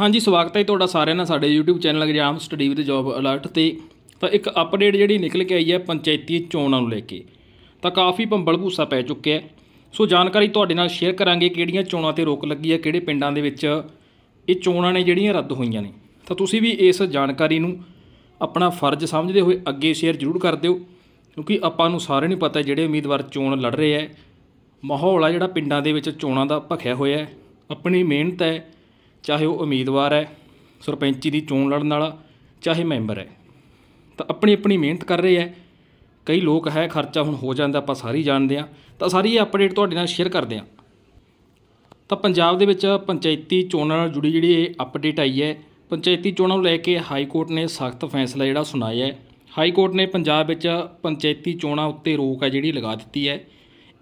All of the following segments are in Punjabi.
ਹਾਂਜੀ ਸਵਾਗਤ ਹੈ ਤੁਹਾਡਾ ਸਾਰਿਆਂ ਦਾ ਸਾਡੇ YouTube channel exam study with job alert ਤੇ ਤਾਂ ਇੱਕ ਅਪਡੇਟ ਜਿਹੜੀ ਨਿਕਲ ਕੇ ਆਈ ਹੈ ਪੰਚਾਇਤੀ ਚੋਣਾਂ ਨੂੰ ਲੈ ਕੇ ਤਾਂ ਕਾਫੀ ਭੰਬਲ ਭੂਸਾ ਪੈ ਚੁੱਕਿਆ ਹੈ ਸੋ ਜਾਣਕਾਰੀ ਤੁਹਾਡੇ ਨਾਲ ਸ਼ੇਅਰ ਕਰਾਂਗੇ ਕਿਹੜੀਆਂ ਚੋਣਾਂ ਤੇ ਰੋਕ ਲੱਗੀ ਹੈ ਕਿਹੜੇ ਪਿੰਡਾਂ ਦੇ ਵਿੱਚ ਇਹ ਚੋਣਾਂ ਨੇ ਜਿਹੜੀਆਂ ਰੱਦ ਹੋਈਆਂ ਨੇ ਤਾਂ ਤੁਸੀਂ ਵੀ ਇਸ ਜਾਣਕਾਰੀ ਨੂੰ ਆਪਣਾ ਫਰਜ਼ ਸਮਝਦੇ ਹੋਏ ਅੱਗੇ ਸ਼ੇਅਰ ਜ਼ਰੂਰ ਕਰ ਦਿਓ ਕਿਉਂਕਿ ਆਪਾਂ ਨੂੰ ਸਾਰਿਆਂ ਨੂੰ ਪਤਾ ਜਿਹੜੇ ਉਮੀਦਵਾਰ ਚੋਣ ਲੜ ਰਹੇ ਹੈ ਮਾਹੌਲ ਆ ਜਿਹੜਾ ਪਿੰਡਾਂ ਦੇ ਵਿੱਚ ਚੋਣਾਂ ਦਾ ਭਖਿਆ ਹੋਇਆ ਹੈ ਆਪਣੀ ਮਿਹਨਤ ਹੈ ਚਾਹੇ ਉਹ ਉਮੀਦਵਾਰ ਹੈ ਸਰਪੰਚੀ ਦੀ ਚੋਣ ਲੜਨ ਵਾਲਾ ਚਾਹੇ ਮੈਂਬਰ ਹੈ ਤਾਂ ਆਪਣੀ ਆਪਣੀ ਮਿਹਨਤ ਕਰ ਰਹੇ ਹੈ ਕਈ ਲੋਕ ਹੈ ਖਰਚਾ ਹੁਣ ਹੋ ਜਾਂਦਾ ਆਪਾਂ ਸਾਰੀ ਜਾਣਦੇ ਆ ਤਾਂ ਸਾਰੀ ਇਹ ਅਪਡੇਟ ਤੁਹਾਡੇ ਨਾਲ ਸ਼ੇਅਰ ਕਰਦੇ ਆ ਤਾਂ ਪੰਜਾਬ ਦੇ ਵਿੱਚ ਪੰਚਾਇਤੀ ਚੋਣਾਂ ਨਾਲ ਜੁੜੀ ਜਿਹੜੀ ਇਹ ਅਪਡੇਟ ਆਈ ਹੈ ਪੰਚਾਇਤੀ ਚੋਣਾਂ ਨੂੰ ਲੈ ਕੇ ਹਾਈ ਕੋਰਟ ਨੇ ਸਖਤ ਫੈਸਲਾ ਜਿਹੜਾ ਸੁਣਾਇਆ ਹੈ ਹਾਈ ਕੋਰਟ ਨੇ ਪੰਜਾਬ ਵਿੱਚ ਪੰਚਾਇਤੀ ਚੋਣਾਂ ਉੱਤੇ ਰੋਕ ਹੈ ਜਿਹੜੀ ਲਗਾ ਦਿੱਤੀ ਹੈ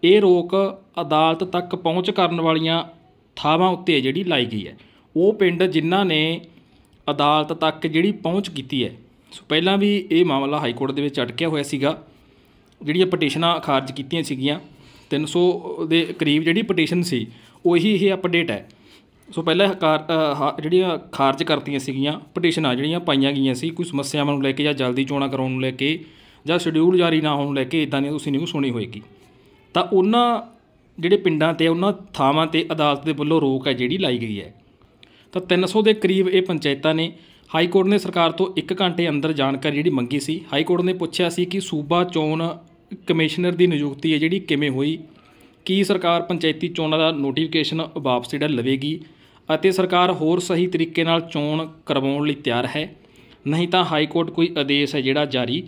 ਇਹ ਰੋਕ ਅਦਾਲਤ ਤੱਕ ਪਹੁੰਚ ਕਰਨ ਵਾਲੀਆਂ ਥਾਵਾਂ ਉੱਤੇ ਜਿਹੜੀ ਲਾਈ ਗਈ ਹੈ ਉਹ ਪਿੰਡ ਜਿਨ੍ਹਾਂ ਨੇ ਅਦਾਲਤ ਤੱਕ ਜਿਹੜੀ ਪਹੁੰਚ ਕੀਤੀ ਹੈ ਸੋ ਪਹਿਲਾਂ ਵੀ ਇਹ ਮਾਮਲਾ ਹਾਈ ਕੋਰਟ ਦੇ ਵਿੱਚ ਅਟਕਿਆ ਹੋਇਆ ਸੀਗਾ ਜਿਹੜੀਆਂ ਪਟੀਸ਼ਨਾਂ ਖਾਰਜ ਕੀਤੀਆਂ ਸੀਗੀਆਂ 300 ਦੇ ਕਰੀਬ ਜਿਹੜੀ ਪਟੀਸ਼ਨ ਸੀ ਉਹੀ ਇਹ ਅਪਡੇਟ ਹੈ ਸੋ ਪਹਿਲਾਂ ਜਿਹੜੀਆਂ ਖਾਰਜ ਕਰਤੀਆਂ ਸੀਗੀਆਂ ਪਟੀਸ਼ਨਾਂ ਜਿਹੜੀਆਂ ਪਾਈਆਂ ਗਈਆਂ ਸੀ ਕੋਈ ਸਮੱਸਿਆਵਾਂ ਨੂੰ ਲੈ ਕੇ ਜਾਂ ਜਲਦੀ ਚੋਣਾਂ ਕਰਾਉਣ ਨੂੰ ਲੈ ਕੇ ਜਾਂ ਸ਼ਡਿਊਲ ਜਾਰੀ ਨਾ ਹੋਣ ਲੈ ਕੇ ਇਦਾਂ ਦੀ ਤੁਸੀਂ ਨਿਊਜ਼ ਸੁਣੀ ਹੋਏਗੀ ਤਾਂ ਉਹਨਾਂ ਜਿਹੜੇ ਪਿੰਡਾਂ ਤੇ ਉਹਨਾਂ ਥਾਵਾਂ ਤੇ ਅਦਾਲਤ ਦੇ ਵੱਲੋਂ ਰੋਕ ਹੈ ਜਿਹੜੀ ਲਾਈ ਗਈ ਹੈ ਤਾਂ 300 ਦੇ ਕਰੀਬ ਇਹ ਪੰਚਾਇਤਾਂ ਨੇ ਹਾਈ ਕੋਰਟ ਨੇ ਸਰਕਾਰ ਤੋਂ 1 ਘੰਟੇ ਅੰਦਰ ਜਾਣਕਾਰੀ ਜਿਹੜੀ ਮੰਗੀ ਸੀ ਹਾਈ ਕੋਰਟ ਨੇ ਪੁੱਛਿਆ ਸੀ ਕਿ ਸੂਬਾ ਚੋਣ ਕਮਿਸ਼ਨਰ ਦੀ ਨਿਯੁਕਤੀ ਹੈ ਜਿਹੜੀ ਕਿਵੇਂ ਹੋਈ ਕੀ ਸਰਕਾਰ ਪੰਚਾਇਤੀ ਚੋਣਾਂ ਦਾ ਨੋਟੀਫਿਕੇਸ਼ਨ ਵਾਪਸ ਜਿਹੜਾ ਲਵੇਗੀ ਅਤੇ ਸਰਕਾਰ ਹੋਰ ਸਹੀ ਤਰੀਕੇ ਨਾਲ ਚੋਣ ਕਰਵਾਉਣ ਲਈ ਤਿਆਰ ਹੈ ਨਹੀਂ ਤਾਂ ਹਾਈ ਕੋਰਟ ਕੋਈ ਆਦੇਸ਼ ਹੈ ਜਿਹੜਾ ਜਾਰੀ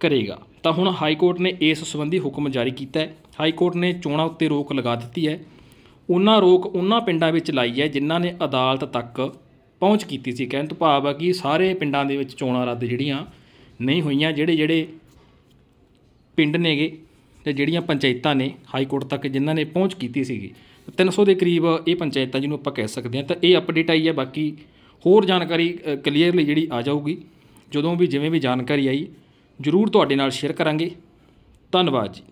ਕਰੇਗਾ ਤਾਂ ਹੁਣ ਹਾਈ ਕੋਰਟ ਨੇ ਇਸ ਸੰਬੰਧੀ ਹੁਕਮ ਜਾਰੀ ਕੀਤਾ ਹੈ ਹਾਈ ਕੋਰਟ ਨੇ ਚੋਣਾਂ ਉੱਤੇ ਰੋਕ ਲਗਾ ਦਿੱਤੀ ਹੈ ਉਹਨਾਂ ਰੋਕ ਉਹਨਾਂ ਪਿੰਡਾਂ ਵਿੱਚ ਲਾਈ ਹੈ ਜਿਨ੍ਹਾਂ ਨੇ ਅਦਾਲਤ ਤੱਕ ਪਹੁੰਚ ਕੀਤੀ ਸੀ ਕਹਿਣ ਤੋਂ ਭਾਵ ਆ ਕਿ ਸਾਰੇ ਪਿੰਡਾਂ ਦੇ ਵਿੱਚ ਚੋਣਾਂ ਰੱਦ ਜਿਹੜੀਆਂ ਨਹੀਂ ਹੋਈਆਂ ਜਿਹੜੇ ਜਿਹੜੇ ਪਿੰਡ ਨੇਗੇ ਤੇ ਜਿਹੜੀਆਂ ਪੰਚਾਇਤਾਂ ਨੇ ਹਾਈ ਕੋਰਟ ਤੱਕ ਜਿਨ੍ਹਾਂ ਨੇ ਪਹੁੰਚ ਕੀਤੀ ਸੀਗੀ 300 ਦੇ ਕਰੀਬ ਇਹ ਪੰਚਾਇਤਾਂ ਜਿਹਨੂੰ ਆਪਾਂ ਕਹਿ ਸਕਦੇ ਹਾਂ ਤਾਂ ਇਹ ਅਪਡੇਟ ਆਈ ਹੈ ਬਾਕੀ ਹੋਰ ਜਾਣਕਾਰੀ ਕਲੀਅਰਲੀ ਜਿਹੜੀ ਆ ਜਾਊਗੀ ਜਦੋਂ ਵੀ ਜਿਵੇਂ ਵੀ ਜਾਣਕਾਰੀ ਆਈ ਜ਼ਰੂਰ ਤੁਹਾਡੇ ਨਾਲ ਸ਼ੇਅਰ ਕਰਾਂਗੇ ਧੰਨਵਾਦ ਜੀ